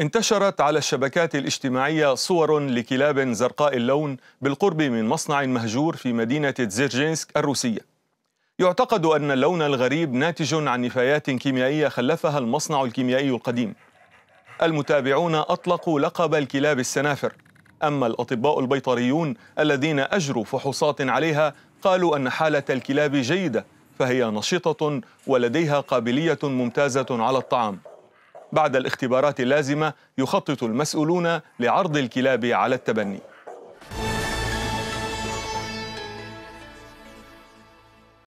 انتشرت على الشبكات الاجتماعية صور لكلاب زرقاء اللون بالقرب من مصنع مهجور في مدينة زيرجينسك الروسية يعتقد أن اللون الغريب ناتج عن نفايات كيميائية خلفها المصنع الكيميائي القديم المتابعون أطلقوا لقب الكلاب السنافر أما الأطباء البيطريون الذين أجروا فحوصات عليها قالوا أن حالة الكلاب جيدة فهي نشطة ولديها قابلية ممتازة على الطعام بعد الاختبارات اللازمة يخطط المسؤولون لعرض الكلاب على التبني